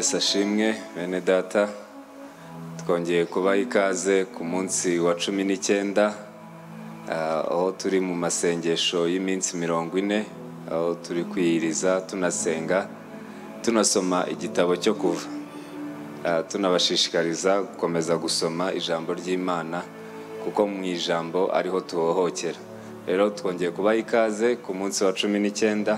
yesu ashimwe bene data twongeye kubaha ikaze ku munsi wa cumi n'icyenda ah, aho turi mu masengesho y'iminsi mirongo ine aho turi kwiyiriza tunasenga tunasoma igitabo cyo kuva ah, tunabashishikariza gukomeza gusoma ijambo ry'imana kuko mu ijambo ariho tuhohokera rero twongeye kubaha ikaze ku munsi wa cumi n'icyenda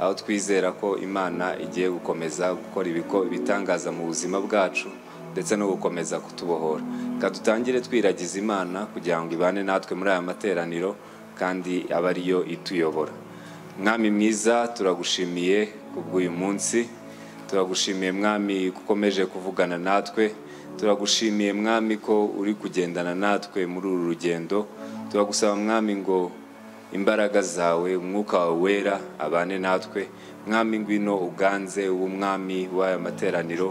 aho twizera ko imana igiye gukomeza gukora ibitangaza mu buzima bwacu ndetse no gukomeza kutubohora reka dutangire twiragiza imana kugira ngo ibane natwe muri aya materaniro kandi aba ariyo ituyobora mwami mwiza turagushimiye kubw'uyu munsi turagushimiye mwami ko ukomeje kuvugana natwe turagushimiye mwami ko uri kugendana natwe muri uru rugendo turagusaba mwami ngo imbaraga zawe umwuka wawe wera abane natwe mwami ngwino uganze w'umwami w'aya materaniro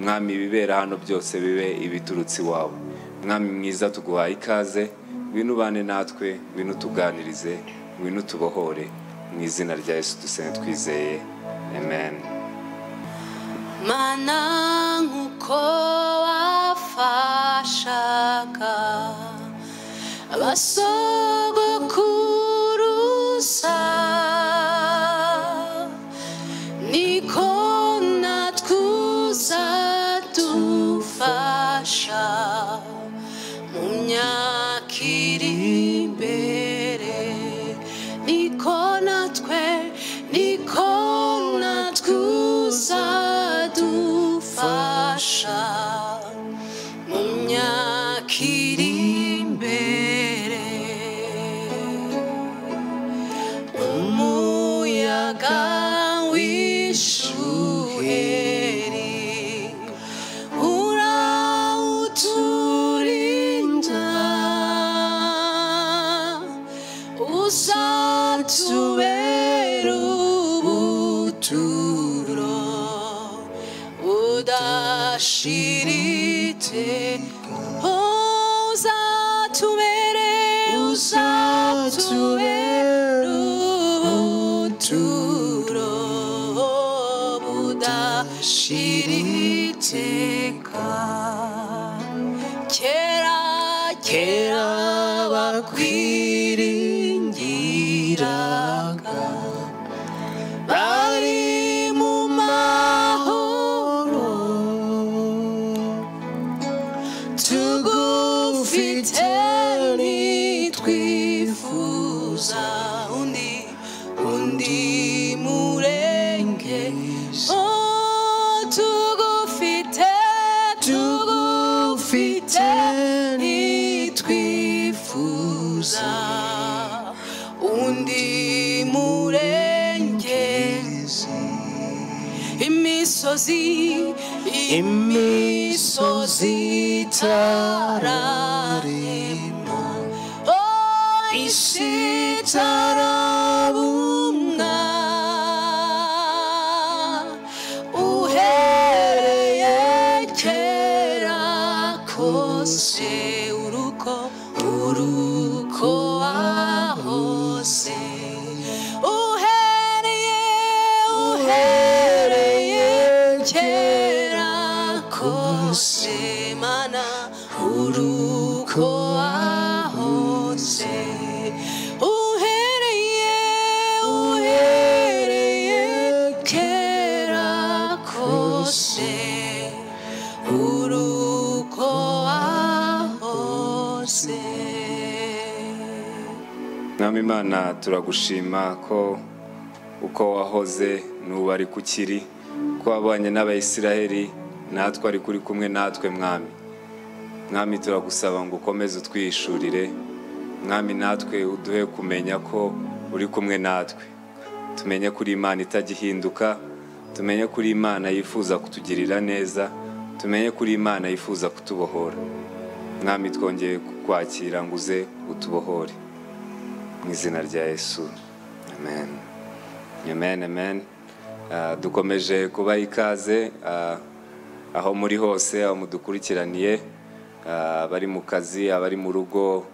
mwami bibera hano byose bibe ibiturutse iwawe mwami mwiza tuguhaye ikaze ngwino ubane natwe ngwino utuganirize ngwino utubohore mu izina rya yesu dusene twizeye amen mana nk'uko wafashaga abasogoku Kerabakwira. So. imana turagushima ko uko wahoze n'ubu ari kukiri ko wabanye n'abayisiraheli natwe ariko uri kumwe natwe mwami mwami turagusaba ngo ukomeze utwishurire mwami natwe uduhe kumenya ko uri kumwe natwe tumenye kuri imana itajya ihinduka tumenye kuri imana yifuza kutugirira neza tumenye kuri imana yifuza kutubohora mwami twongeye kukwakira ngo uze utubohore mu izina rya yesu amen amen amen uh, dukomeje kuba ikaze uh, aho muri hose aho mudukurikiraniye uh, abari mu kazi abari mu rugo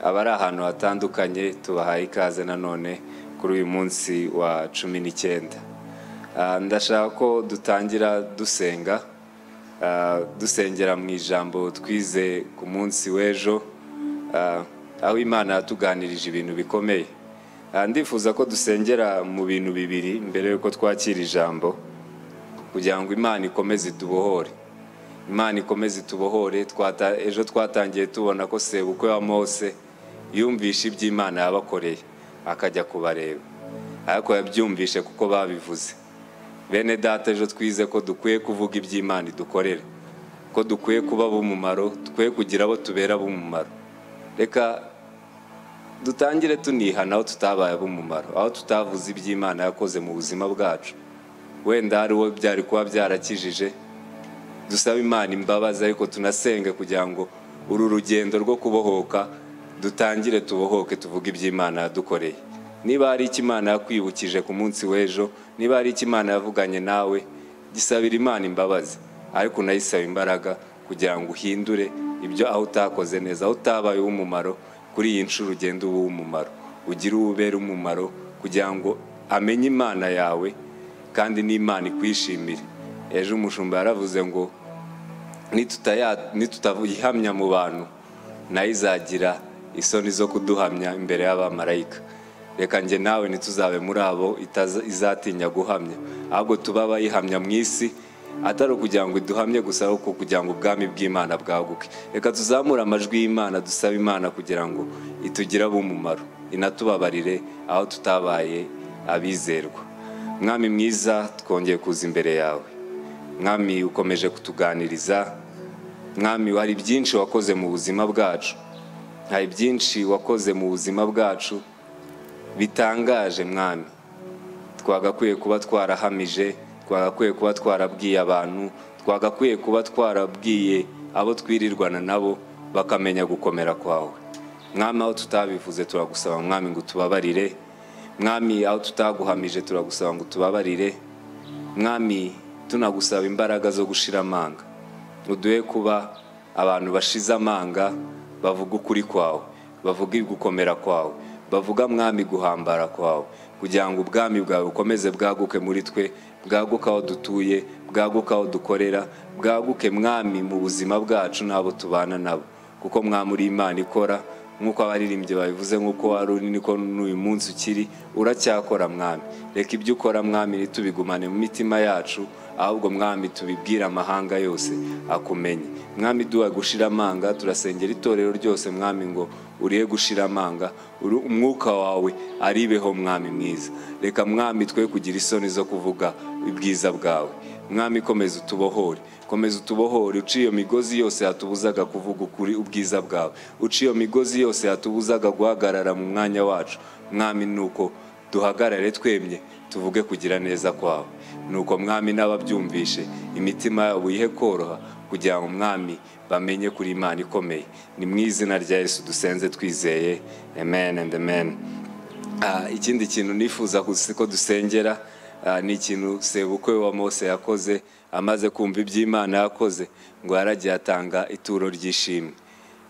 abari ahantu hatandukanye tubahaye ikaze nanone kuri uyu munsi wa cumi n'icyenda ndashaka ko dutangira dusenga dusengera mu ijambo twize ku munsi w'ejo aho imana yatuganirije ibintu bikomeye ah, ndifuza ko dusengera mu bintu bibiri mbere y'uko twakira ijambo kugira ngo imana ikomeze itubohore imana ikomeze itubohore ejo twatangiye tubona ko sebukwe wa mose yumvishe iby'imana yabakoreye akajya kubareba ariko ah, yabyumvishe kuko babivuze bene data ejo twize ko dukwiye kuvuga iby'imana idukorera ko dukwiye kuba b'umumaro twe kugira abo tubera b'umumaro reka dutangire tunihana aho tutabaye ab'umumaro aho tutavuze iby'imana yakoze mu buzima bwacu wenda ari uwo byari kuba byarakijije dusaba imana imbabazi ariko tunasenge kugira ngo uru rugendo rwo kubohoka dutangire tubohoke tuvuge iby'imana yadukoreye niba hari icyo imana yakwibukije ku munsi w'ejo niba hari icyo imana yavuganye nawe gisabira imana imbabazi ariko unayisaba imbaraga kugira ngo uhindure ibyo aho utakoze neza aho utabaye uw'umumaro kuri iyi nshuro ugenda uba uw'umumaro ugire uwo ubera umumaro kugira ngo amenye imana yawe kandi n'imana ikwishimire ejo umushumba yaravuze ngo nitutayihamya mu bantu nayo izagira isoni zo kuduhamya imbere y'abamarayika reka njye nawe ntituzabe muri abo izatinya guhamya ahubwo tuba abayihamya mu isi atari ukugira ngo duhamye gusa ahubwo kugira ngo ubwami bw'imana bwaguke reka tuzamure amajwi y'imana dusaba imana kugira ngo itugire umumaro inatubabarire aho tutabaye abizerwa mwami mwiza twongeye kuza imbere yawe mwami ukomeje kutuganiriza mwami hari byinshi wakoze mu buzima bwacu hari byinshi wakoze mu buzima bwacu bitangaje mwami twagakwiye kuba twarahamije twagakwiye kuba twarabwiye abantu twagakwiye kuba twarabwiye abo twirirwana nabo bakamenya gukomera kwawe mwami aho tutabivuze turagusaba mwami ngo tubabarire mwami aho tutaguhamije turagusaba ngo tubabarire mwami tunagusaba imbaraga zo gushira amanga uduhe kuba abantu bashize amanga bavuga ukuri kwawe bavuga gukomera kwawe bavuga mwami guhambara kwawe kugira ngo ubwami bwawe bukomeze bwaguke muri twe bwaguke aho dutuye bwaguke aho dukorera bwaguke mwami mu buzima bwacu n'abo tubana nabo kuko mwamuri imana ikora nk'uko abaririmbyi babivuze nk'uko wari uri niko n'uyu munsi ukiri uracyakora mwami reka ibyo ukora mwami ntitubigumane mu mitima yacu ahubwo mwami tubibwire amahanga yose akumenye mwami duha gushira amanga turasengera itorero ryose mwami ngo uriye gushira amanga umwuka wawe aribeho mwami mwiza reka mwami twe kugira isoni zo kuvuga ubwiza bwawe mwami komeza utubohore komeza utubohore uca migozi yose yatubuzaga kuvuga ukuri ubwiza bwawe uca migozi yose yatubuzaga guhagarara mu mwanya wacu mwami nuko duhagarare twemye tuvuge kugira neza kwawe nuko mwami n'ababyumvishe imitima yabo ihe koroha kugira ngo umwami bamenye kuri imana ikomeye ni mu izina rya Yesu dusenze twizeye amen and amen ah, ikindi kintu nifuza ko dusengera ah, ni ikintu sebukwe wa mose yakoze amaze kumva iby'imana yakoze ngo yaragiye atanga ituro ry'ishimwe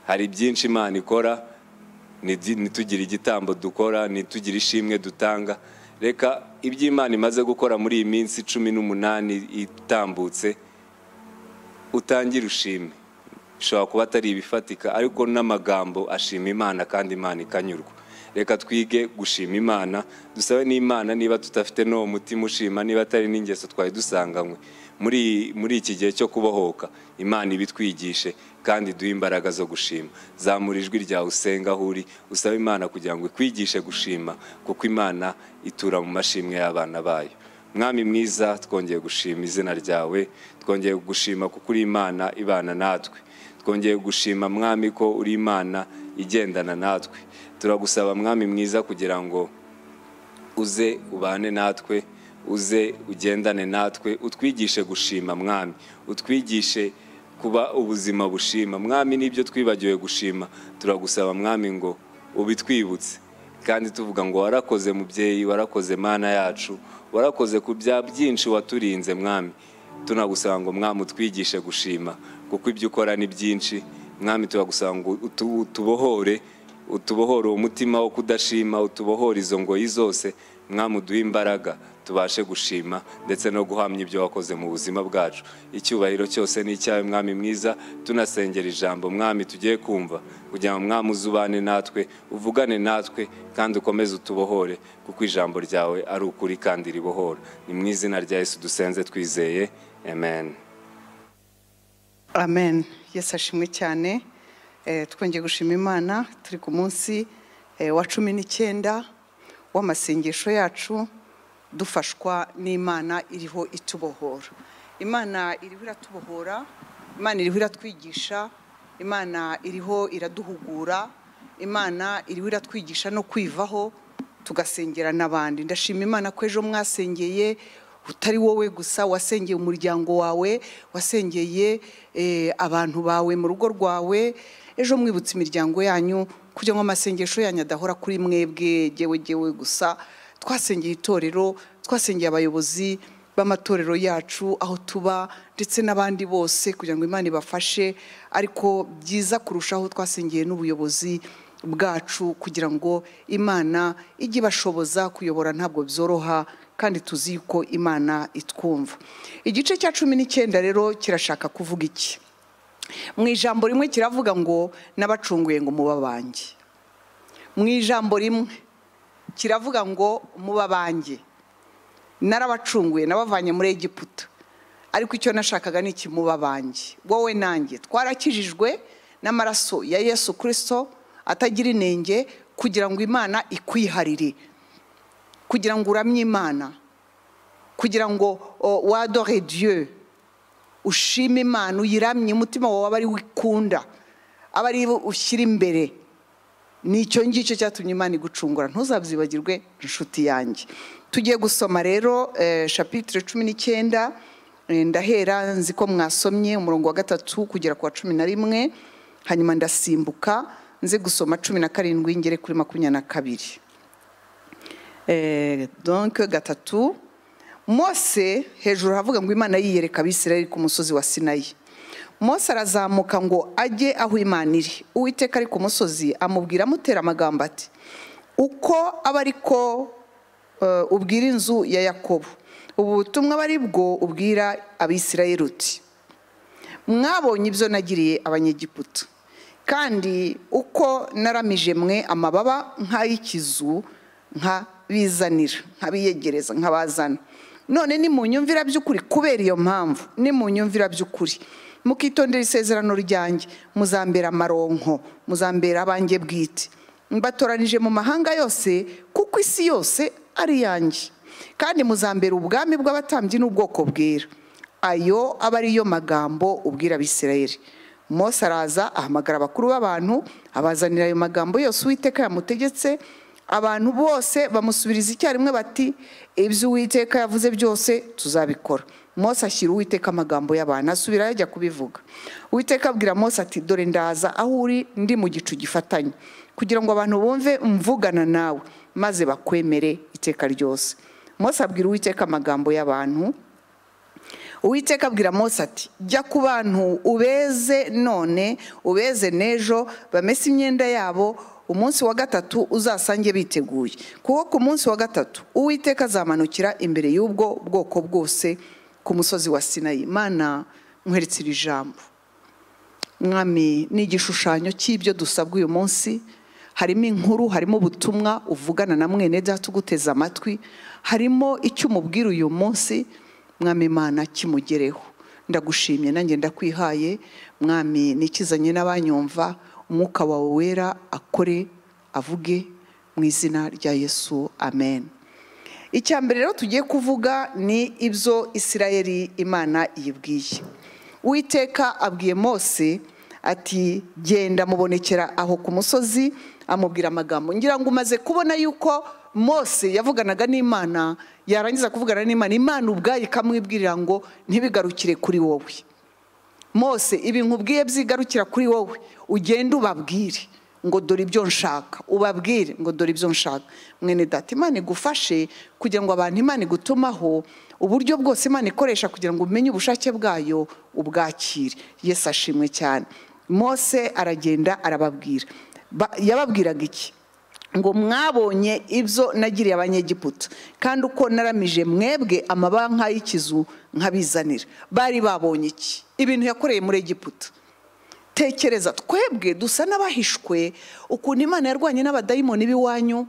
hari byinshi imana ikora ntitugire igitambo dukora ntitugire ishimwe dutanga reka iby'imana imaze gukora muri iyi minsi cumi n'umunani itambutse utangira ushime bishobora kuba atari ibifatika ariko n'amagambo ashima imana kandi imana ikanyurwa reka twige gushima imana dusabe n'imana niba tudafite n'uwo mutima ushima niba atari n'ingeso twari dusanganywe muri iki gihe cyo kubohoka imana ibitwigishe kandi duhe imbaraga zo gushima zamura ijwi ryawe usenga aho uri usabe imana kugira ngo ikwigishe gushima kuko imana itura mu mashimwe y'abana bayo mwami mwiza twongeye gushima izina ryawe twongeye gushima kuko uri imana ibana natwe twongeye gushima mwami ko uri imana igendana natwe turagusaba mwami mwiza kugira ngo uze ubane natwe uze ugendane natwe utwigishe gushima mwami utwigishe kuba ubuzima bushima mwami n'ibyo twibagiwe gushima turagusaba mwami ngo ubitwibutse kandi tuvuga ngo warakoze mubyeyi warakoze mana yacu warakoze ku bya byinshi waturinze mwami tunagusaba ngo mwami utwigishe gushima kuko ibyo ukora ni byinshi mwami turagusaba ngo utubohore utubohore uwo mutima wo kudashima utubohore izo ngoyi zose mwami uduhe imbaraga tubashe gushima ndetse no guhamya ibyo wakoze mu buzima bwacu icyubahiro cyose ni icyawe mwami mwiza tunasengera ijambo mwami tugiye kumva kugira ngo mwami uzubane natwe uvugane natwe kandi ukomeze utubohore kuko ijambo ryawe ari ukuri kandi ribohora ni mu izina rya Yesu dusenze twizeye amen amen yesi ashimwe cyane eh, twongeye gushima imana turi ku munsi eh, wa cumi n'icyenda w'amasengesho yacu dufashwa n'imana iriho itubohora imana iriho iratubohora imana iriho iratwigisha imana iriho iraduhugura imana iriho iratwigisha no kwivaho tugasengera n'abandi ndashima imana ko ejo mwasengeye utari wowe gusa wasengeye umuryango wawe wasengeye eh, abantu bawe mu rugo rwawe ejo mwibutse imiryango yanyu kugira ngo amasengesho yanyu adahora kuri mwebwe gewe gusa twasengeye itorero twasengeye abayobozi b'amatorero yacu aho tuba ndetse n'abandi bose kugira ngo imana ibafashe ariko byiza kurushaho twasengeye n'ubuyobozi bwacu kugira ngo imana ijye ibashoboza kuyobora ntabwo byoroha kandi tuzi yuko imana itwumva igice cya cumi n'icyenda rero kirashaka kuvuga iki mu ijambo rimwe kiravuga ngo n'abacunguye ngo mubabange mu ijambo rimwe kiravuga ngo muba banjye narabacunguye nabavanye muri egiputa ariko icyo nashakaga ni ikimuba banjye wowe nanjye twarakijijwe n'amaraso ya yesu kirisito atagira inenge kugira ngo imana ikwiharire kugira ngo uramye imana kugira ngo wadore diyo ushime imana uyiramye umutima wawe aba ari wikunda aba ari ushyira imbere nicyo ngicyo cyatumye imana igucungura ntuzabyibagirwe inshuti yanjye tugiye gusoma rero shapitire eh, cumi n'icyenda eh, ndahera nzi ko mwasomye umurongo wa gatatu kugera ku wa cumi na rimwe hanyuma ndasimbuka nze gusoma cumi na karindwi ngere kuri makumyabiri na kabiri eh, donke gatatu mose hejuru havuga ngo imana yiyereka abisirayeli ku musozi wa sinayi Mose arazamuka ngo ajye aho imana iri uwiteka ari ku musozi amubwira amutera amagambo ati uko aba ariko eh, ubwira inzu ya yakobo ubu butumwa aba bwo ubwira abisirayeri uti mwabonye ibyo nagiriye abanyegiputa kandi uko naramije mwe amababa nk'ay'ikizu nk'abizanira nk'abiyegereza nk'abazana none ni mu by'ukuri kubera iyo mpamvu ni mu by'ukuri mukitondera isezerano ryanjye muzambera amaronko muzambera abanjye bwite mbatoranije mu mahanga yose kuko isi yose ari yanjye kandi muzambera ubwami bw'abatambyi n'ubwoko bwera ayo aba ari yo magambo ubwira abisirayeri mose araza ahamagara abakuru b'abantu abazanira ayo magambo yose uwiteka yamutegetse abantu bose bamusubiriza icyarimwe bati ibyo uwiteka yavuze byose tuzabikora Mose ashyira uwiteka amagambo y'abantu asubirayo ajya kubivuga uwiteka abwira Mose ati dore ndaza aho uri ndi mu gicu gifatanye kugira ngo abantu bumve mvugana nawe maze bakwemere iteka ryose Mose abwira uwiteka amagambo y'abantu uwiteka abwira Mose ati jya ku bantu ubeze none ubeze n'ejo bamese imyenda yabo umunsi wa gatatu uzasange biteguye kuko ku munsi wa gatatu uwiteka azamanukira imbere y'ubwo bwoko bwose ku musozi wa sinayi imana nkweretse iri jambo mwami ni igishushanyo cy'ibyo dusabwa uyu munsi harimo inkuru harimo ubutumwa uvugana na mwene data uguteze amatwi harimo icyo umubwira uyu munsi mwami imana kimugereho ndagushimye nanjye ndakwihaye mwami nikizanye n'abanyumva umwuka wawe wera akore avuge mu izina rya yesu amen icya mbere rero tugiye kuvuga ni ibyo Isirayeli imana yibwiye uwiteka abwiye mose ati genda mubonekera aho ku musozi amubwira amagambo ngira ngo umaze kubona yuko mose yavuganaga n'imana yarangiza kuvugana n'imana imana ubwayo ikamwibwirira ngo ntibigarukire kuri wowe mose ibi nkubwiye byigarukira kuri wowe ugende ubabwire ngo dore ibyo nshaka ubabwire ngo dore ibyo nshaka mwene data imana igufashe kugira ngo abantu imana igutumaho uburyo bwose imana ikoresha kugira ngo umenye ubushake bwayo ubwakire yesi ashimwe cyane mose aragenda arababwira yababwiraga iki ngo mwabonye ibyo nagiriye abanyegiputa kandi uko naramije mwebwe amabanga y'ikizu nkabizanira bari babonye iki ibintu yakoreye muri egiputa tekereza twebwe dusa n'abahishwe ukuntu imana yarwanye n'abadayimoni b'iwanyu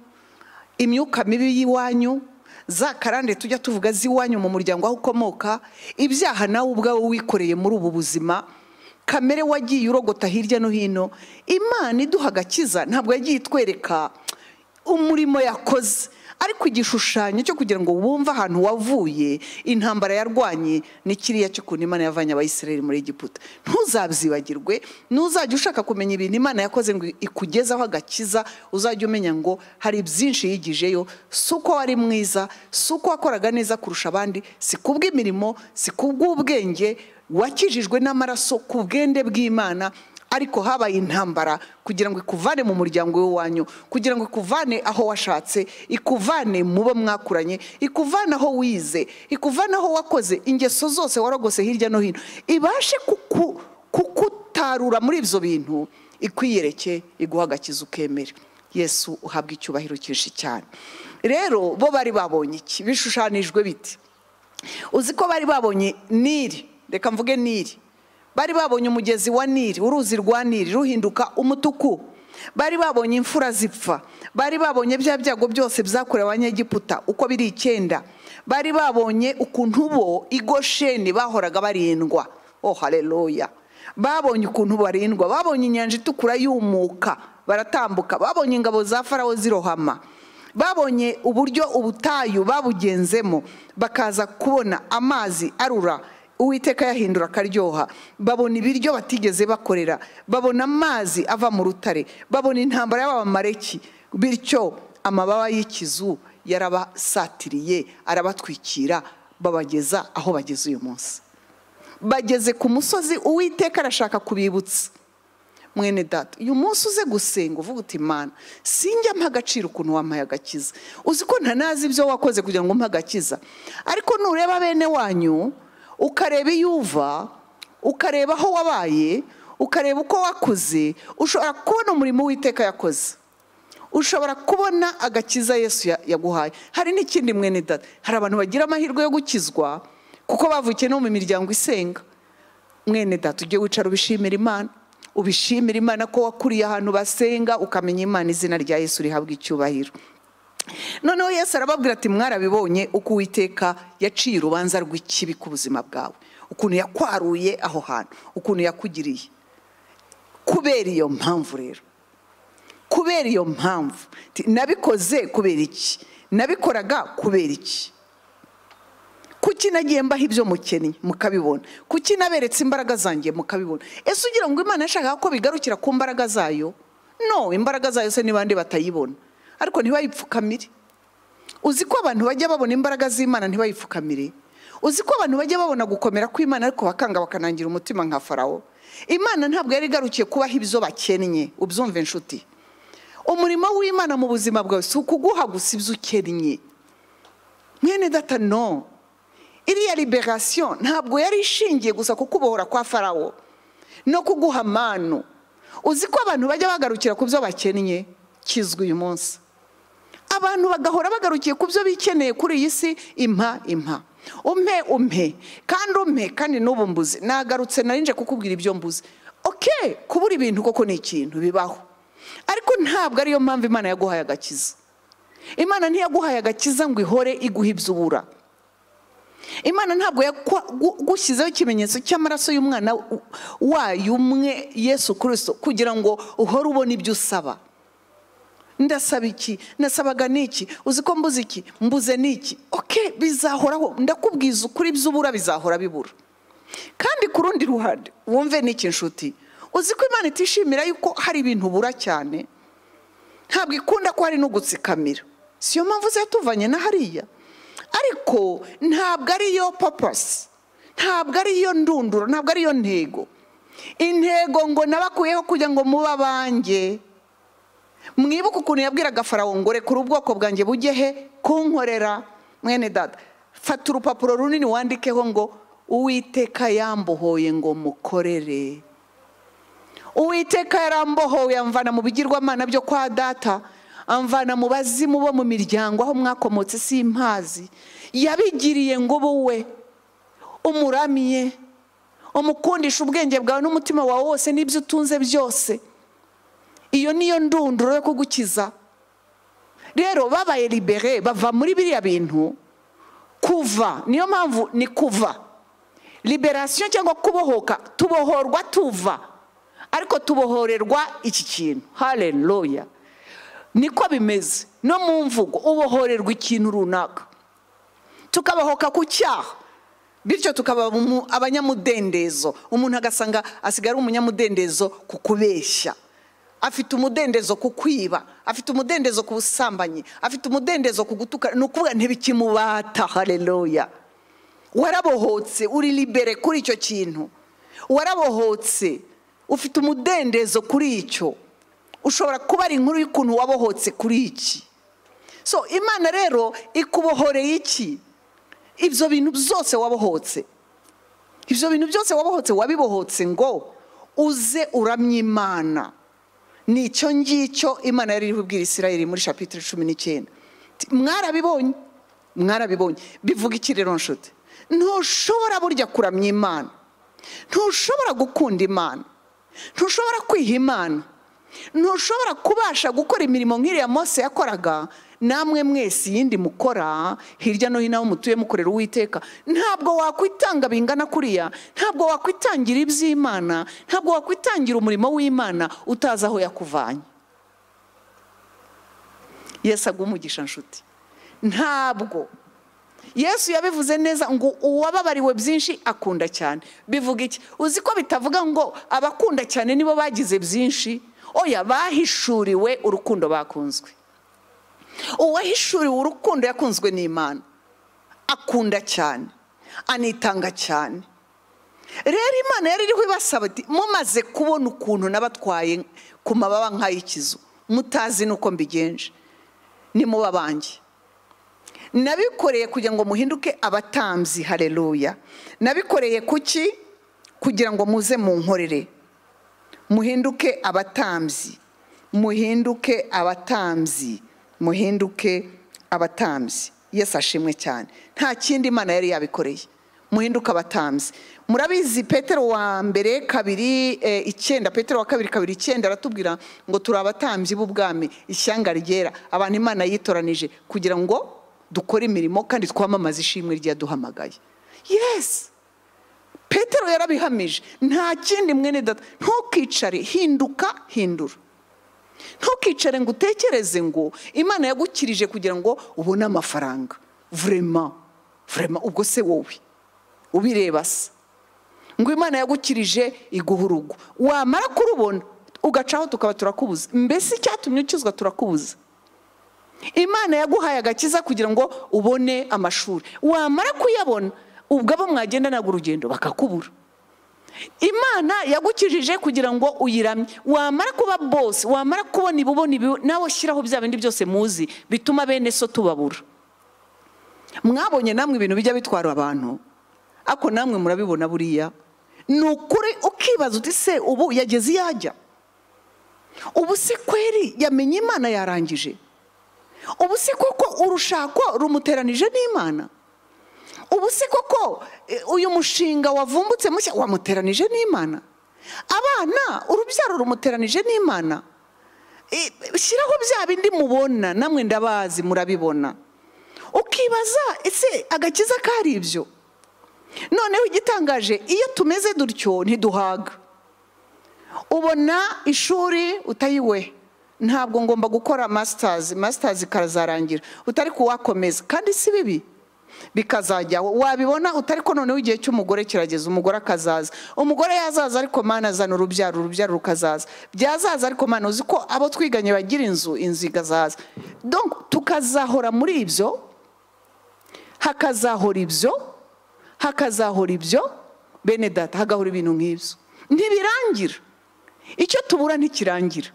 imyuka mibi y'iwanyu za karande tujya tuvuga z'iwanyu mu muryango aho ukomoka ibyaha nawe ubwawe wikoreye muri ubu buzima kamere wagiye urogota hirya no hino imana iduha agakiza ntabwo yagiye itwereka umurimo yakoze ariko igishushanyo cyo kugira ngo wumve ahantu wavuye intambara yarwanye ni kiriya cyo kuntu imana yavanye abayisirayeli muri Egiputa ntuzabzibagirwe ntuzajya ushaka kumenya ibintu imana yakoze ngo ikugezeho agakiza uzajya umenya ngo hari byinshi yigijeyo si uko wari mwiza si uko wakoraga neza kurusha abandi si kubw'imirimo si kubw'ubwenge wakijijwe n'amaraso ku bwende bw'imana ariko habaye intambara kugira ngo ikuvane mu muryango w'iwanyu kugira ngo ikuvane aho washatse ikuvane bo mwakuranye ikuvane aho wize ikuvane aho wakoze ingeso zose waragose hirya no hino ibashe kukutarura muri ibyo bintu ikwiyereke iguha agakiza ukemera yesu uhabwa icyubahiro cyinshi cyane rero bo bari babonye iki bishushanijwe biti uzi ko bari babonye niri reka mvuge niri bari babonye umugezi wa nili uruzi rwa nili ruhinduka umutuku bari babonye imfura zipfa bari babonye bya byago byose byakorewe abanyegiputa uko biri icyenda bari babonye ukuntu bo igosheni bahoraga barindwa oh hareruya babonye ukuntu barindwa babonye inyanja itukura yumuka baratambuka babonye ingabo za farawo zirohama babonye uburyo ubutayu babugenzemo bakaza kubona amazi arura uwiteka yahindura akaryoha babona ibiryo batigeze bakorera babona amazi ava mu rutare babona intambara y'abamareki bityo amababa y'ikizu yarabasatiriye arabatwikira babageza aho bageze uyu munsi bageze ku musozi uwiteka arashaka kubibutsa mwene data uyu munsi uze gusenga uvuga uti mana sinjya mpa agaciro ukuntu wampaye agakiza uzi ko ntanazi ibyo wakoze kugira ngo umpe agakiza ariko nureba bene wanyu ukareba iyo uva ukareba aho wabaye ukareba uko wakuze ushobora kubona umurimo w'iteka yakoze ushobora kubona agakiza yesu yaguhaye hari n'ikindi mwene data hari abantu bagira amahirwe yo gukizwa kuko bavukiye no mu miryango isenga mwene data ujye wicara ubishimira imana ubishimira imana ko wakuriye ahantu basenga ukamenya imana izina rya yesu rihabwa icyubahiro noneho Yesu arababwira ati mwarabibonye uko uwiteka yaciye urubanza rw'ikibi ku buzima bwawe ukuntu yakwaruye aho hantu ukuntu yakugiriye kubera iyo mpamvu rero kubera iyo mpamvu nabikoze kubera iki nabikoraga kubera iki kuki nagiye mbaho ibyo mukennye mukabibona kuki naberetse imbaraga zanjye mukabibona ese ugira ngo imana yashakaga ko bigarukira ku mbaraga zayo no imbaraga zayo se n'abandi batayibona ariko ntibayipfukamire uzi ko abantu bajya babona imbaraga z'imana ntibayipfukamire uzi ko abantu bajya babona gukomera kw'imana ariko bakanga bakanangira umutima nka farawo imana ntabwo yari igarukiye kubaha ibyo bakennye ubyumve inshuti umurimo w'imana mu buzima bwawe si ukuguha gusa ibyo ukennye mwene data no iriya liberasiyo ntabwo yari ishingiye gusa ku kubohora kwa farawo no kuguha amanu uzi ko abantu bajya bagarukira ku byo bakennye kizwi uyu munsi abantu bagahora bagarukiye ku byo bikeneye kuri iyi si impa impa umpe umpe kandi umpe kandi n'ubu mbuze nagarutse narinje kukubwira ibyo mbuze oke kubura ibintu koko ni ikintu bibaho ariko ntabwo ariyo mpamvu imana yaguhaye agakiza imana ntiyaguhaye agakiza ngo ihore iguha ibyo imana ntabwo yagushyizeho ikimenyetso cy'amaraso y'umwana wayo umwe yesu kirisito kugira ngo uhore ubona ibyo usaba ndasaba iki nasabaga niki uzi ko mbuze iki mbuze niki oke bizahoraho ndakubwiza ukuri by'ubura bizahora bibura kandi ku rundi ruhande wumve niki nshuti uzi ko imana itishimira yuko hari ibintu ubura cyane ntabwo ikunda ko hari no gutsikamira si yo mpamvu zatuvanye na hariya ariko ntabwo ari yo papasi ntabwo ari ariyo ndunduro ntabwo ariyo ntego intego ngo nabakuyeho kugira ngo mube abanjye mwibuke ukuntu yabwiraga farawo ngo rekura ubwoko bwanjye bujye he kunkorera mwene dada fata urupapuro runini wandikeho ngo uwiteka yambuhoye ngo mukorere uwiteka yarambohoye amvana mu bigirwamana byo kwa data amvana mu bazimu bo mu miryango aho mwakomotse si impazi yabigiriye ngo ubuwe umuramiye umukundisha ubwenge bwawe n'umutima wawe wose n'ibyo utunze byose iyo niyo ndunduro yo kugukiza rero babaye libere bava muri biriya bintu kuva niyo mpamvu ni kuva liberasiyo cyangwa kubohoka tubohorwa tuva ariko tubohorerwa iki kintu hareruya niko bimeze no mu mvugo ubohorerwa ikintu runaka tukabohoka ku cyaha bityo tukaba abanyamudendezo umuntu agasanga asigaye ari umunyamudendezo ku kubeshya afite umudendezo ku kwiba afite umudendezo ku busambanyi afite umudendezo ku gutuka ni ukuvuga ntibikimubata hareruya warabohotse uri libere kuri icyo kintu warabohotse ufite umudendezo kuri icyo ushobora kuba ari inkuru y'ukuntu wabohotse kuri iki so imana rero ikubohoreye iki ibyo bintu byose wabohotse ibyo bintu byose wabohotse wabibohotse ngo uze uramye imana ni icyo ngicyo imana yari iri bubwira isirayeli muri shapitire cumi n'icyenda mwarabibonye mwarabibonye bivuga iki nshuti ntushobora burya kuramya imana ntushobora gukunda imana ntushobora kwiha imana ntushobora kubasha gukora imirimo nk'iriya mose yakoraga namwe mwese iyindi mukora hirya no hino aho mutuye mukorera uwiteka ntabwo wakwitanga bingana kuriya ntabwo wakwitangira iby'imana ntabwo wakwitangira umurimo w'imana utazi aho yakuvanye yesu umugisha nshuti ntabwo yesu yabivuze neza ngo uwababariwe byinshi akunda cyane bivuga iki uzi ko bitavuga ngo abakunda cyane nibo bagize byinshi oya bahishuriwe urukundo bakunzwe uwahishuriwe urukundo yakunzwe n'imana akunda cyane anitanga cyane rero imana yari iriho ibasaba mumaze kubona ukuntu n'abatwaye ku mababa nk'ay'ikizu mutazi n'uko mbigenje ni nabikoreye kugira ngo muhinduke abatambyi hareruya nabikoreye kuki kugira ngo muze mu nkorere muhinduke abatambyi muhinduke abatambyi muhinduke abatambyi yesu ashimwe cyane nta kindi imana yari yabikoreye muhinduke abatambyi murabizi petero wa mbere kabiri e, icyenda petero wa kabiri kabiri icyenda aratubwira ngo turi abatambyi b'ubwami ishyanga ryera abantu imana yitoranije kugira ngo dukore imirimo kandi twamamaze ishimwe ryaduhamagaye yesi petero yarabihamije nta kindi mwene data ntukicare hinduka hindura ntukicare ngo utekereze ngo imana yagukirije kugira ngo ubone amafaranga vurema vurema ubwo se wowe ubireba se ngo imana yagukirije iguha urugo wamara kurubona ugacaho tukaba turakubuza mbese icyatumye ukizwa turakubuza imana yaguhaye agakiza kugira ngo ubone amashuri wamara kuyabona ubwo abo mwagendanaga urugendo bakakubura imana yagukijije kugira ngo uyiramye wamara kuba bose wamara kubona ibubona ibi nawe ushyiraho bya bindi byose muzi bituma bene so tubabura mwabonye namwe ibintu bijya bitwara abantu ako namwe murabibona buriya ni ukuri ukibaza uti se ubu yageze iyo ajya ubu si kweri yamenye imana yarangije ubu si koko urushako rumuteranije n'imana ubu si koko e, uyu mushinga wavumbutse mushya wamuteranije n'imana abana urubyaro rumuteranije n'imana e, shyiraho bya bindi mubona namwe ndabazi murabibona ukibaza ese agakiza kari ibyo noneho igitangaje iyo tumeze dutyo ntiduhaga ubona ishuri utayiwe ntabwo ngomba gukora masitazi masitazi karazarangira utari kuwakomeza kandi si bibi bikazajya wabibona utari ko noneho igihe cy'umugore kirageze umugore akazaza umugore yazaza ariko mana azana urubyaro urubyaro rukazaza byazaza ariko mwana uzi ko abo twiganye bagira inzu inzu igazaza tukazahora muri ibyo hakazahora ibyo hakazahora ibyo bene data hagahora ibintu nk'ibyo ntibirangira icyo tubura ntikirangira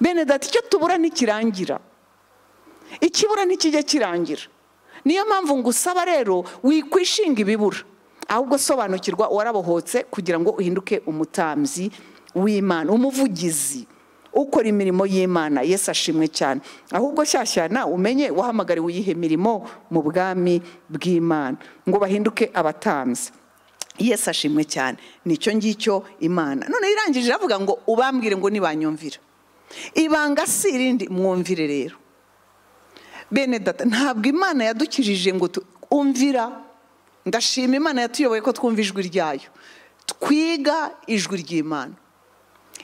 bene data icyo tubura ntikirangira ikibura ntikijya kirangira niyo mpamvu ngusaba rero wikwishinga ibibura ahubwo sobanukirwa warabohotse kugira ngo uhinduke umutambyi w'imana umuvugizi ukora imirimo y'imana yesi ashimwe cyane ahubwo shyashyana umenye wahamagariwe iyihe mirimo mu bwami bw'imana ngo bahinduke abatambyi yesi ashimwe cyane nicyo ngicyo imana none irangije iravuga ngo ubambwire ngo nibanyumvira ibanga si irindi mwumvire rero bene data ntabwo imana yadukijije ngo twumvira ndashima imana yatuyoboye ko twumva ijwi ryayo twiga ijwi ry'imana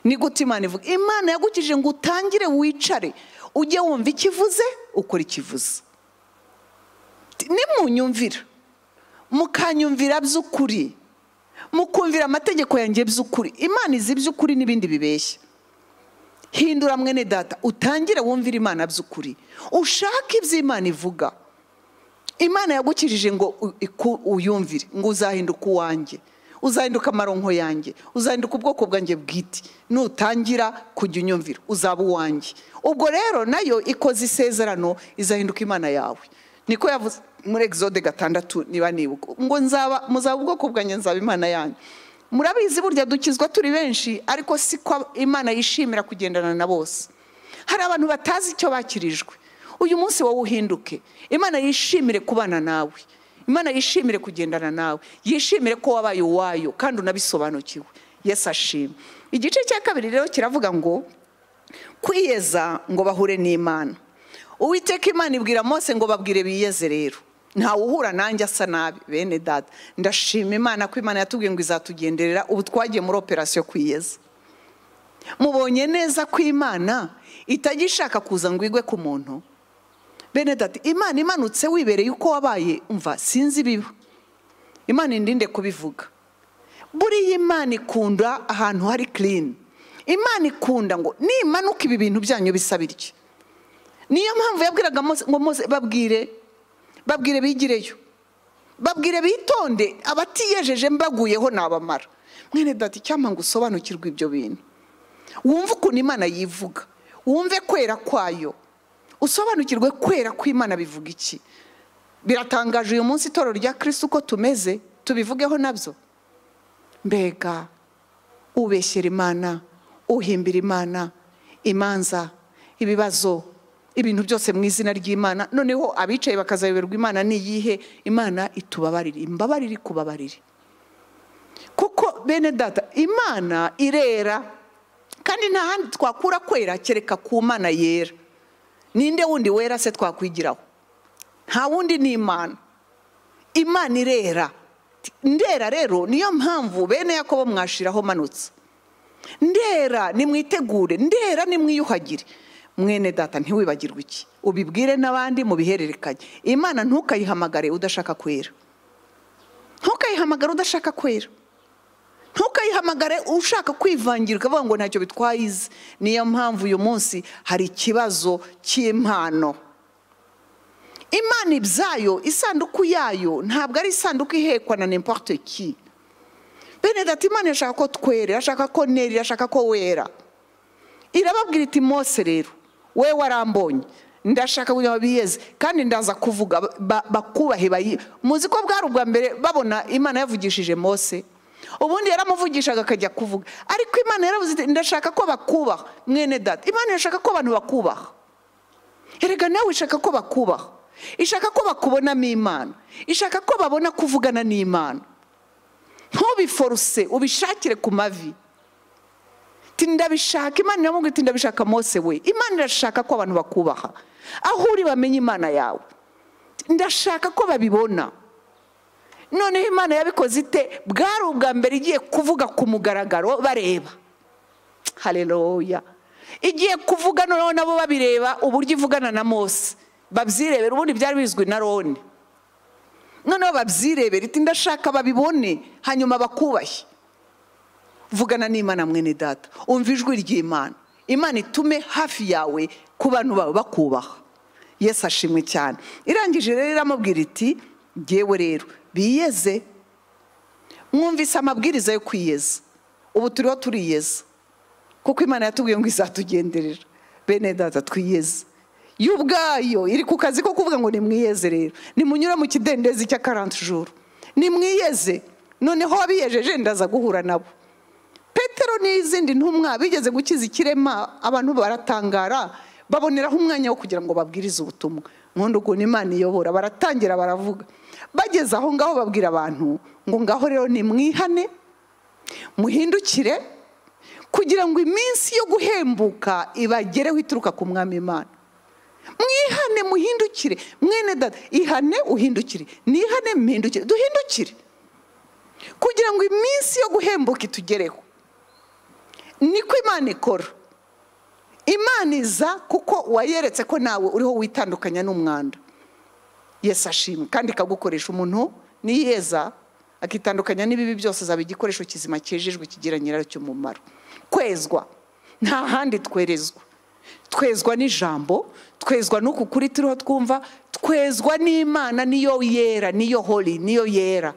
ni gute imana ivuga imana yagukije ngo utangire wicare ujye wumva ikivuze ukora ikivuze nimunyumvira mukanyumvira by'ukuri mukumvira amategeko yanjye by'ukuri imana izi by'ukuri n'ibindi bibeshya hindura mwene data utangire wumvire imana by'ukuri ushake ibyo imana ivuga imana yagukirije ngo uyumvire ngo uzahinduka uwanjye uzahinduka amaronko yanjye uzahinduka ubwoko bwanjye bwite nutangira kujya unyumvira uzaba uwanjye ubwo rero nayo ikoze isezerano izahinduka imana yawe niko yavuze muri exode gatandatu niba nibuka ngo nzaba muzaba ubwoko bwanjye nzaba imana yanyu murabizi burya dukizwa turi benshi ariko si ko imana yishimira kugendana na bose hari abantu batazi icyo bakirijwe uyu munsi wowe uhinduke imana yishimire kubana nawe imana yishimire kugendana nawe yishimire ko wabaye uwayo kandi unabisobanukiwe yesi ashima igice cya kabiri rero kiravuga ngo kwiyeza ngo bahure n'imana uwiteka imana ibwira mose ngo babwire biyeze rero ntawe uhura nanjye asa nabi bene dada ndashima imana ko imana yatubwiye ngo izatugenderera ubu twagiye muri operasiyo kwiyeza mubonye neza ko imana itajya ishaka kuza ngo igwe ku muntu bene dada imana imanutse wibereye uko wabaye umva sinzi ibiba imana indinde kubivuga buriya imana ikunda ahantu hari kirini imana ikunda ngo nimanuka ibi bintu byanyu bisa bityo niyo mpamvu yabwiraga ngo babwire babwire bigireyo babwire bitonde abatiyejeje mbaguyeho nabamara mwene dati icyampa ngo usobanukirwe ibyo bintu wumve ukuntu imana yivuga wumve kwera kwayo usobanukirwe kwera kw'imana bivuga iki biratangaje uyu munsi itorero rya kirisi uko tumeze tubivugeho nabyo mbega ubeshyera imana uhimbira imana imanza ibibazo ibintu byose mu izina ry'imana noneho abicaye bakazayoberwa imana niyihe imana itubabarire imbabarire kubabarire kuko bene data imana irera kandi nta handi twakura kwera kereka ku mana yera ninde wundi wera se twakwigiraho nta wundi ni imana imana irera ndera rero niyo mpamvu bene yakobo mwashiraho manutse ndera nimwitegure ndera nimwiyuhagire mwene data ntiwibagirwe iki ubibwire n'abandi mubihererekanye imana ntukayihamagare udashaka kwera ntukayihamagare udashaka kwera ntukayihamagare ushaka kwivangira ukavuga ngo ntacyo bitwaye izi niyo mpamvu uyu munsi hari ikibazo cy'impano imana ibyayo isanduku yayo ntabwo ari isanduku ihekwa na nimporte ki bene data imana irashaka ko twere irashaka ko nera irashaka ko wera irababwira iti mose rero we warambonye ndashaka kugira ngo kandi ndaza kuvuga bakubahe muzi ko bwari ubwa mbere babona imana yavugishije mose ubundi yaramuvugishaga akajya kuvuga ariko imana yaravuze ndashaka ko bakubaha mwene data imana yashaka ko abantu bakubaha erega nawe ishaka ko bakubaha ishaka ko bakubonamo imana ishaka ko babona kuvugana n'imana ntubiforuse ubishakire ku mavi ati ndabishaka imana iramubwira ati ndabishaka mose we imana irashaka ko abantu bakubaha aho uri bamenye imana yawe ndashaka ko babibona noneho imana yabikoze ite bwari ubwa mbere igiye kuvuga ku mugaragaro bareba hareruya igiye kuvuga noneho nabo babireba uburyo ivugana na mose babyirebera ubundi byari bizwi na roni noneho babyirebera iti ndashaka babibone hanyuma bakubahe vugana n'imana mwene data umva ijwi ry'imana imana itume hafi yawe ku bantu bawe bakubaha yesi ashimwe cyane irangije rero iramubwira iti ngewe rero biyeze mwumvise amabwiriza yo kwiyeza ubu turiho turiyeza kuko imana yatubwiye ngo izatugenderera bene data twiyeze yo ubwayo iri ku kazi ko kuvuga ngo nimwiyeze rero nimunyure mu kidendezi cy'akaranti joro nimwiyeze noneho wabiyejeje ndaza guhura nabo petero n'izindi ntumwa bigeze gukiza ikirema abantu baratangara baboneraho umwanya wo kugira ngo babwirize ubutumwa nkunda ukuntu imana iyobora baratangira baravuga bageze aho ngaho babwira abantu ngo ngaho rero nimwihane muhindukire kugira ngo iminsi yo guhembuka ibagereho ituruka ku mwami imana mwihane muhindukire mwene dada ihane uhindukire nihane mpindukire duhindukire kugira ngo iminsi yo guhembuka itugereho niko imana ikora imana iza kuko uwayeretse ko nawe uriho witandukanya n'umwanda yesi ashimwe kandi ikagukoresha umuntu niyeza akitandukanya n'ibibi byose azaba igikoresho kizima cyejejwe kigira nyiracyo umumaro kwezwa nta handi twerezwa twezwa n'ijambo twezwa n'uku kuri turiho twumva twezwa n'imana niyo yera niyo hori niyo yera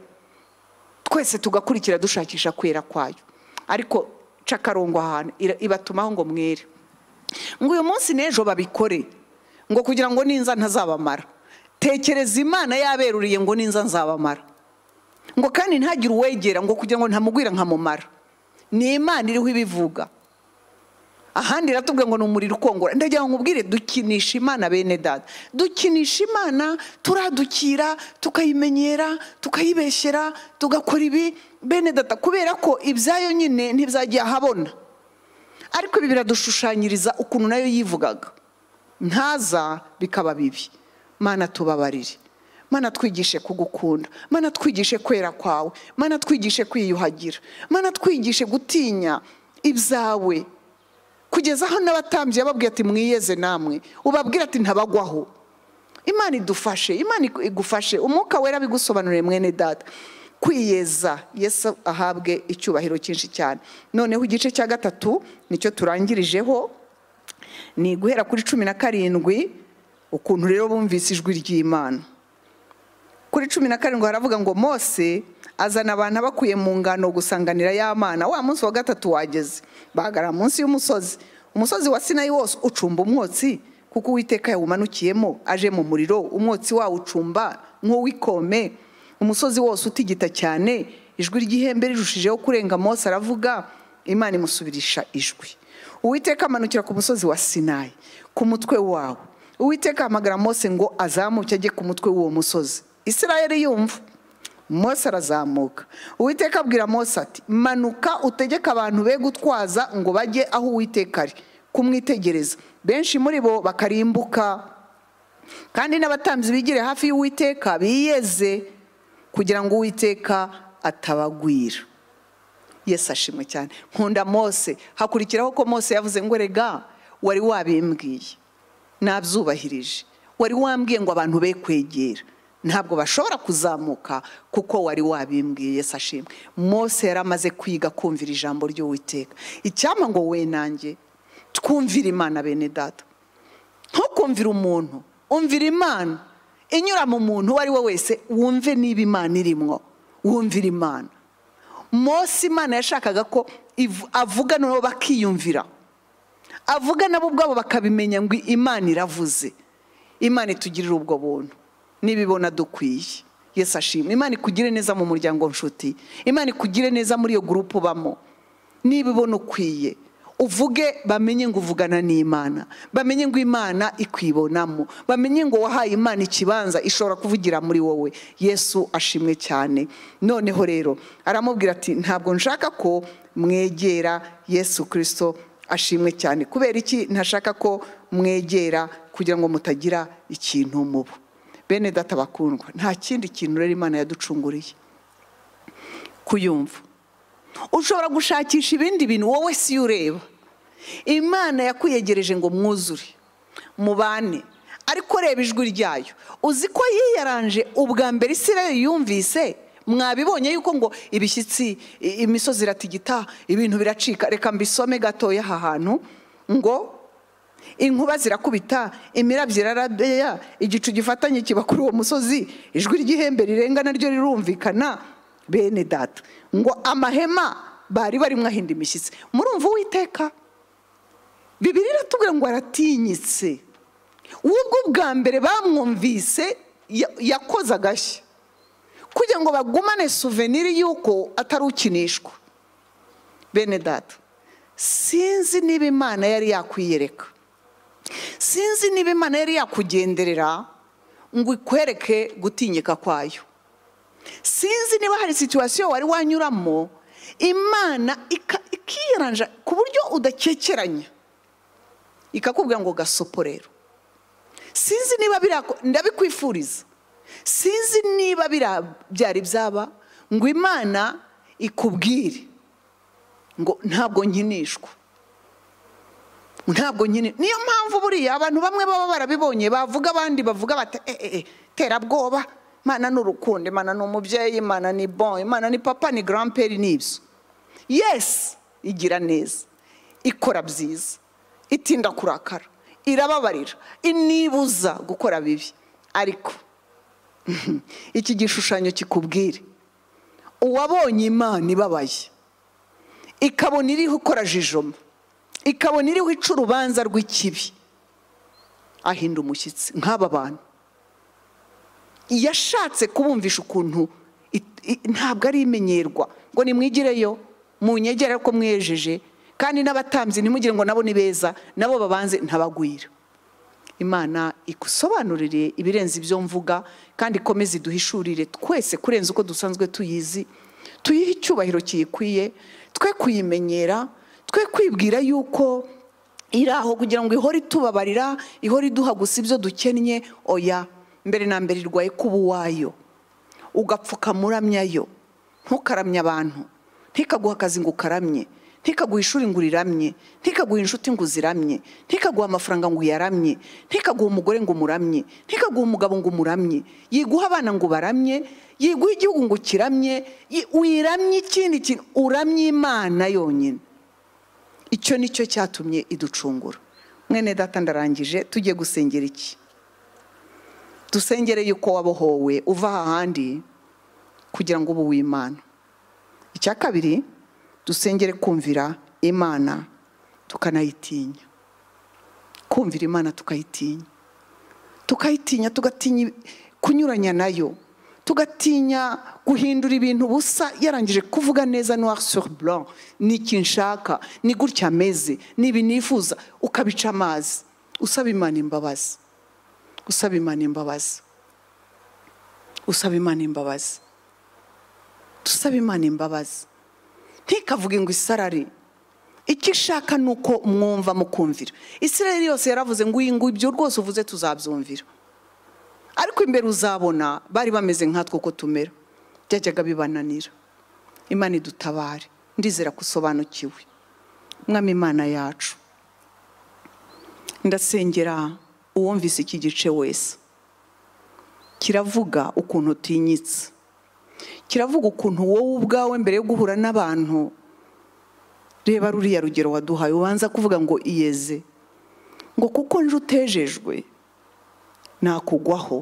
twese tugakurikira dushakisha kwera kwayo ariko ca ahantu ibatumaho ngo mwere ngo uyu munsi n'ejo babikore ngo kugira ngo n'inza ntazabamara tekereza imana yaberuriye ngo n'inza nzabamara ngo kandi ntagire uwegera ngo kugira ngo ntamugwira nkamumara ni imana iriho ibivuga ahandi iratubwira ngo ni umuriro ukongora ndagira ngo ubwire dukinisha imana bene dada dukinisha imana turadukira tukayimenyera tukayibeshyera tugakora ibi bene data kubera ko ibyayo nyine ntibyagiye ahabona ariko ibi biradushushanyiriza ukuntu nayo yivugaga ntaza bikaba bibi mana tubabarire mana twigishe kugukunda mana twigishe kwera kwawe mana twigishe kwiyuhagira mana twigishe gutinya ibyawe kugeza aho n'abatambyi yababwiye ati mwiyeze namwe ubabwira ati ntabagwaho imana idufashe imana igufashe umwuka wera bigusobanuriye mwene data kwiyeza yesu ahabwe icyubahiro cyinshi cyane noneho igice cya gatatu nicyo turangirijeho ni guhera kuri cumi na karindwi ukuntu rero bumvise ijwi ry'imana kuri cumi na karindwi haravuga ngo mose azana abantu abakuye mu ngano gusanganira ya mana wa munsi wa gatatu wageze bahagarara munsi y'umusozi umusozi wa sinayi wose ucumba umwotsi kuko uwiteka yawumanukiyemo aje mu muriro umwotsi wawo ucumba nk'uw'ikome umusozi wose utigita cyane ijwi ry'ihembe rirushijeho kurenga mose aravuga imana imusubirisha ijwi uwiteka amanukira ku musozi wa sinayi ku mutwe wawe uwiteka ahamagara mose ngo azamuke ajye ku mutwe w'uwo musozi Isirayeli yumva mose arazamuka uwiteka abwira mose ati manuka utegeka abantu be gutwaza ngo bajye aho uwiteka ari kumwitegereza benshi muri bo bakarimbuka kandi n'abatambyi bigire hafi y'uwiteka biyeze kugira ngo uwiteka atabagwira yesi ashimwe cyane nkunda mose hakurikiraho ko mose yavuze ngo rega wari wabimbwiye nabyubahirije wari wambwiye ngo abantu be kwegera ntabwo bashobora kuzamuka kuko wari wabimbwiye yesi ashimwe mose yari amaze kwiga kumvira ijambo ry'uwiteka icyampa ngo we nanjye twumvire imana bene data ntukumvire umuntu umvira imana inyura mu muntu uwo ari we wese wumve niba imana irimwo wumvira imana Mose imana yashakaga ko avuga nabo bakiyumvira avuga nabo ubwabo bakabimenya ngo imana iravuze imana itugirira ubwo buntu n'ibibona dukwiye yesi ashima imana ikugire neza mu muryango nshuti imana ikugire neza muri iyo gurupu ubamo n'ibibona ukwiye uvuge bamenye ngo uvugana n'imana bamenye ngo imana ikwibonamo bamenye ngo wahaye imana ikibanza ishobora kuvugira muri wowe yesu ashimwe cyane noneho rero aramubwira ati ntabwo nshaka ko mwegera yesu kirisito ashimwe cyane kubera iki ntashaka ko mwegera kugira ngo mutagira ikintu mubo bene data bakundwa nta kindi kintu rero imana yaducunguriye kuyumva ushobora gushakisha ibindi bintu wowe si ureba imana yakwiyegereje ngo mwuzure mubane ariko reba ijwi ryayo uzi ko yiyaranje ubwa mbere isirere yumvise mwabibonye yuko ngo ibishyitsi imisozi iratigita ibintu biracika reka mbisome gatoya aha hantu ngo inkuba zirakubita imirabyo irarabeya igicu gifatanye kiba kuri uwo musozi ijwi ry'ihembe rirenga naryo rirumvikana bene data ngo amahema bari barimo ahinda imishyitsi murumva uwiteka bibiri iratubwira ngo aratinyitse ubwo ubwa mbere bamwumvise yakoze agashya kugira ngo bagumane suveniri y'uko atari ukinishwa bene data sinzi niba imana yari yakwiyereka sinzi niba imana yari yakugenderera ngo ikwereke gutinyika kwayo sinzi niba hari situwasiyo wari wanyuramo imana ikiranja ku buryo udakekeranya ikakubwira ngo gasoporero sinzi niba ndabikwifuriza sinzi niba byari byaba ngo imana ikubwire ngo ntabwo nkinishwa ntabwo nyine niyo mpamvu buriya abantu bamwe baba barabibonye bavuga abandi bavuga bati eee eh, eh, eh, terabwoba imana ni urukundo imana ni umubyeyi imana ni bon imana ni papa ni garamperi ni ibyo yesi igira neza ikora byiza itinda kurakara irababarira inibuza gukora bibi ariko iki gishushanyo kikubwire uwabonye imana ibabaye ikabona iriho ikora jijoma ikabona iriho ica urubanza rw'ikibi ahinda umushyitsi nk'aba bantu yashatse kubumvisha ukuntu ntabwo ari imenyerwa ngo nimwigireyo munyegere ko mwejeje kandi n'abatambyi ntimugire ngo nabo ni beza nabo babanze ntabagwira imana ikusobanurire ibirenze ibyo mvuga kandi ikomeze iduhishurire twese kurenza uko dusanzwe tuyizi tuyihe icyubahiro kiyikwiye twe kuyimenyera twe kwibwira yuko iri aho kugira ngo ihore itubabarira ihore iduha gusa ibyo dukennye oya mbere na mbere irwaye kuba uwayo ugapfukama uramyayo ntukaramye abantu ntikaguha akazi ngo ukaramye ntikaguhe ishuri ngo uriramye ntikaguhe inshuti ngo uziramye ntikaguhe amafaranga ngo uyaramye ntikaguhe umugore ngo umuramye ntikaguhe umugabo ngo umuramye yiguha abana ngo baramye yiguha igihugu ngo ukiramye wiramye ikindi kintu uramye imana yonyine icyo ni cyo cyatumye iducungura mwene data ndarangije tujye gusengera iki dusengere yuko wabohowe uva ahandi kugira ngo ube uw'imana icya kabiri dusengere kumvira imana tukanayitinya kumvira imana tukayitinya tukayitinya tugatinya kunyuranya nayo tugatinya guhindura ibintu busa yarangije kuvuga neza noir sur blanc ni iki nshaka ni gutya ameze nibi nifuza ukabica amazi usaba imana imbabazi usaba imana imbabazi usaba imana imbabazi dusaba imana imbabazi ntikavuge ngo isarari icyo ishaka ni uko mwumva mukumvira isirari yose yaravuze ngo uyu ibyo rwose uvuze tuzabyumvira ariko imbere uzabona bari bameze nkatwe uko tumera byajyaga bibananira imana idutabare ndizera ko usobanukiwe mwami imana yacu ndasengera uwumvise iki gice wese kiravuga ukuntu utinyitse kiravuga ukuntu wowe ubwawe mbere yo guhura n'abantu reba ruriya rugero waduhaye ubanza kuvuga ngo iyeze ngo kuko nje utejejwe nakugwaho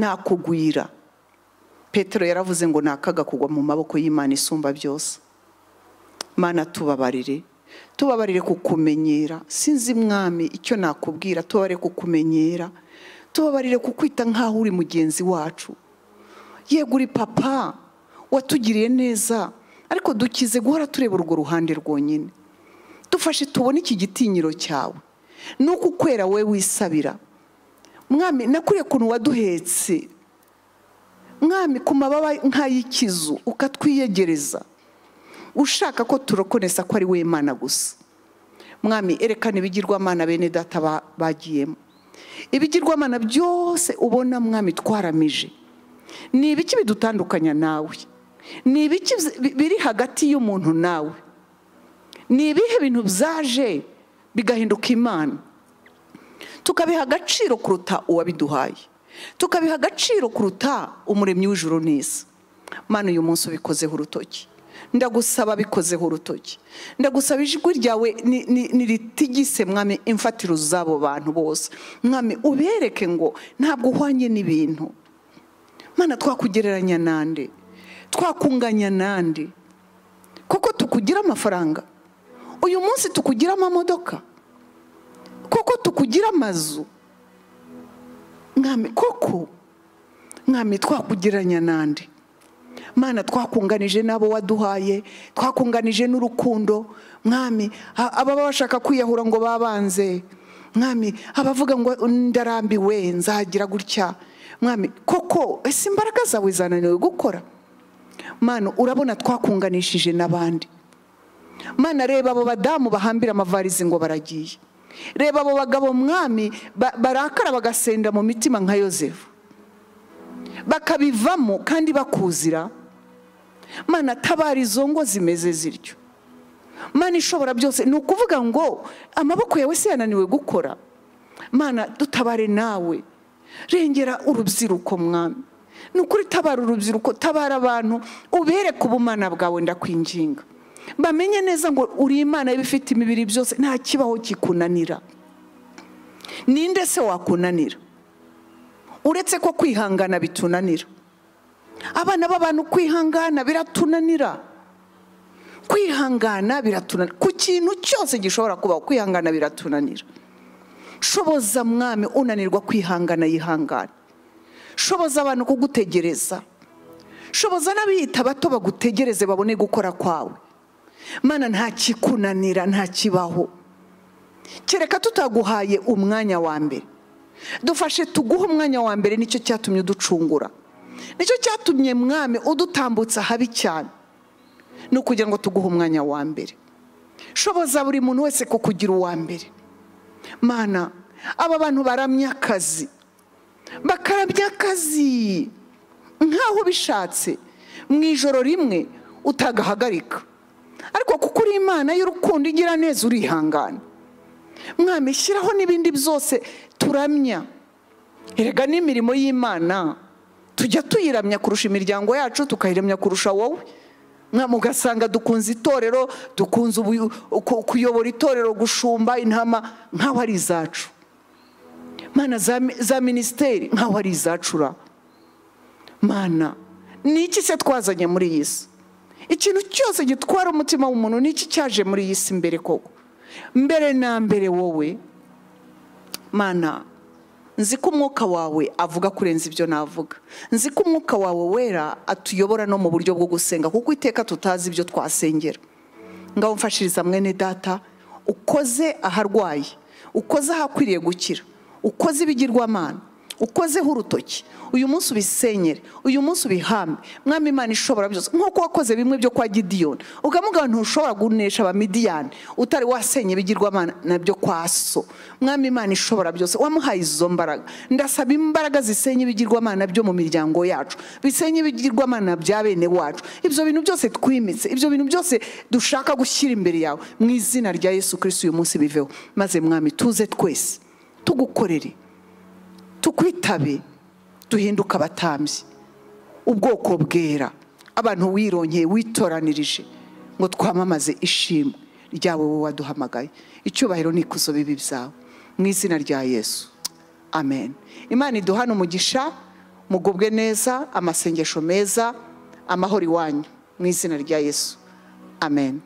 nakugwira petero yaravuze ngo nakaga kugwa mu maboko y'imana isumba byose mana tubabarire tubabarire kukumenyera sinzi mwami icyo nakubwira tubabarire kukumenyera tubabarire kukwita nk'aho uri mugenzi wacu yego uri papa watugiriye neza ariko dukize guhora tureba urwo ruhande rwonyine dufashe tubone iki gitinyiro cyawe ni uko ukwera we wisabira mwami nakuriye ukuntu waduhetse mwami ku mababa nk'ay'ikizu ukatwiyegereza ushaka ko turokonesa ko ari we mana gusa mwami erekana ibigirwamana bene data bagiyemo ibigirwamana byose ubona mwami twaramije ni ibiki bidutandukanya nawe ni ibiki biri hagati y'umuntu nawe ni ibihe bintu byaje bigahinduka imana tukabiha agaciro kuruta uwabiduhaye tukabiha agaciro kuruta umuremyi w'ijoro neza mani uyu munsi ubikozeho urutoki ndagusaba bikozeho urutoki ndagusaba ijwi ryawe niritigise mwami imfatiro z'abo bantu bose mwami ubereke ngo ntabwo uhwanye n'ibintu mwana twakugereranya nande twakunganya nande kuko tukugira amafaranga uyu munsi tukugira amamodoka kuko tukugira amazu mwami koko mwami twakugereranya nande mwana twakunganije n'abo waduhaye twakunganije n'urukundo mwami ababa bashaka kwiyahura ngo babanze mwami abavuga ngo ndarambiwe nzagira gutya mwami koko ese imbaraga zawe zananiwe gukora mwana urabona twakunganishije n'abandi mwana reba abo badamu bahambira amavarizi ngo baragiye reba abo bagabo mwami barakara bagasenda mu mitima nka yosefu bakabivamo kandi bakuzira mana tabara izo ngo zimeze ziryo mana ishobora byose ni ukuvuga ngo amaboko yawe se yananiwe gukora mana dutabare nawe rengera urubyiruko mwami ni ukuri tabara urubyiruko tabara abantu ubere ku bumana bwawe ndakwinginga bamenye neza ngo uri imana y'ibifite imibiri byose nta kibaho kikunanira ninde se wakunanira uretse ko kwihangana bitunanira abana b'abantu kwihangana biratunanira kwihangana biratunanira ku kintu cyose gishobora kuba kwihangana biratunanira shoboza mwami unanirwa kwihangana yihangana shoboza abantu kugutegereza shoboza n'abiyita bato bagutegereze babone gukora kwawe mana nta kikunanira nta kibaho kereka tutaguhaye umwanya wa mbere dufashe tuguhe umwanya wa mbere nicyo cyatumye uducungura nicyo cyatumye mwami udutambutsa habi cyane ni ukugira ngo tuguhe umwanya wa mbere shoboza buri muntu wese kukugira uwa mbere mana aba bantu baramya akazi bakarabya akazi nk'aho ubishatse mu ijoro rimwe utagahagarika ariko kuko uri imana y'urukundo igira neza urihangana mwami shyiraho n'ibindi byose turamya erega n'imirimo y'imana tujya tuyiramya kurusha imiryango yacu tukayiramya kurusha wowe ugasanga dukunze itorero dukunze kuyobora itorero gushumba intama nk'aho ari izacu mana za minisiteri nk'aho ari izacura mana ni iki se twazanye muri iyi si ikintu cyose gitwara umutima w'umuntu ni iki cyaje muri iyi si mbere koko mbere na mbere wowe mana nzi ko umwuka wawe avuga kurenza ibyo navuga nzi ko umwuka wawe wera atuyobora no mu buryo bwo gusenga kuko iteka tutazi ibyo twasengera ngaho mfashiriza mwene data ukoze aharwaye ukoze ahakwiriye gukira ukoze ibigirwamana ukozeho urutoki uyu munsi ubisenyere uyu munsi ubihame mwami imana ishobora byose nk'uko wakoze bimwe byo kwa gidiyoni ukavuga ngo ntushobora gunesha abamidiyani utari wasenya na byo kwa so mwami imana ishobora byose wamuhaye izo mbaraga ndasaba imbaraga zisenya ibigirwamana byo mu miryango yacu bisenya ibigirwamana bya bene wacu ibyo bintu byose twimitse ibyo bintu byose dushaka gushyira imbere yawe mu izina rya yesu kirisi uyu munsi biveho maze mwami tuze twese tugukorere tukwitabe duhinduka abatambyi ubwoko bwera abantu wirongeye witoranirije ngo twamamaze ishimwe ryawe wowe waduhamagaye icyubahiro n'ikuzo bibi byawe mu izina rya yesu amen imana iduhane umugisha mugubwe neza amasengesho meza amahoro iwanyu mu izina rya yesu amen